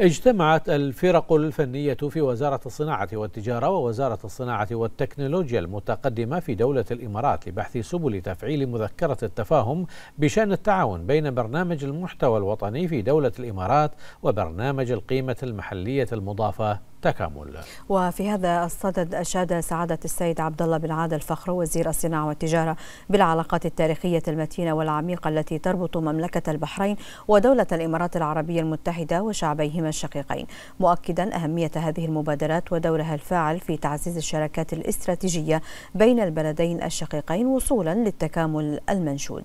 اجتمعت الفرق الفنية في وزارة الصناعة والتجارة ووزارة الصناعة والتكنولوجيا المتقدمة في دولة الإمارات لبحث سبل تفعيل مذكرة التفاهم بشأن التعاون بين برنامج المحتوى الوطني في دولة الإمارات وبرنامج القيمة المحلية المضافة تكامل وفي هذا الصدد أشاد سعادة السيد عبد الله بن عادل فخر وزير الصناعة والتجارة بالعلاقات التاريخية المتينة والعميقة التي تربط مملكة البحرين ودولة الإمارات العربية المتحدة وشعبيهما الشقيقين مؤكدا أهمية هذه المبادرات ودورها الفاعل في تعزيز الشراكات الاستراتيجية بين البلدين الشقيقين وصولا للتكامل المنشود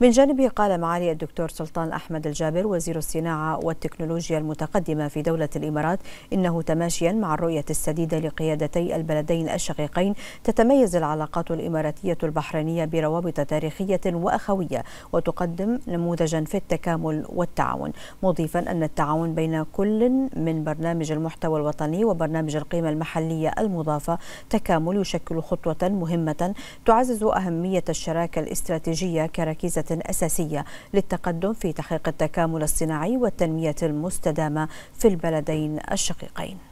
من جانبه قال معالي الدكتور سلطان أحمد الجابر وزير الصناعة والتكنولوجيا المتقدمة في دولة الإمارات إنه تماشيا مع الرؤية السديدة لقيادتي البلدين الشقيقين تتميز العلاقات الإماراتية البحرينية بروابط تاريخية وأخوية وتقدم نموذجا في التكامل والتعاون مضيفا أن التعاون بين كل من برنامج المحتوى الوطني وبرنامج القيمة المحلية المضافة تكامل يشكل خطوة مهمة تعزز أهمية الشراكة الاستراتيجية كركيزة ركيزة أساسية للتقدم في تحقيق التكامل الصناعي والتنمية المستدامة في البلدين الشقيقين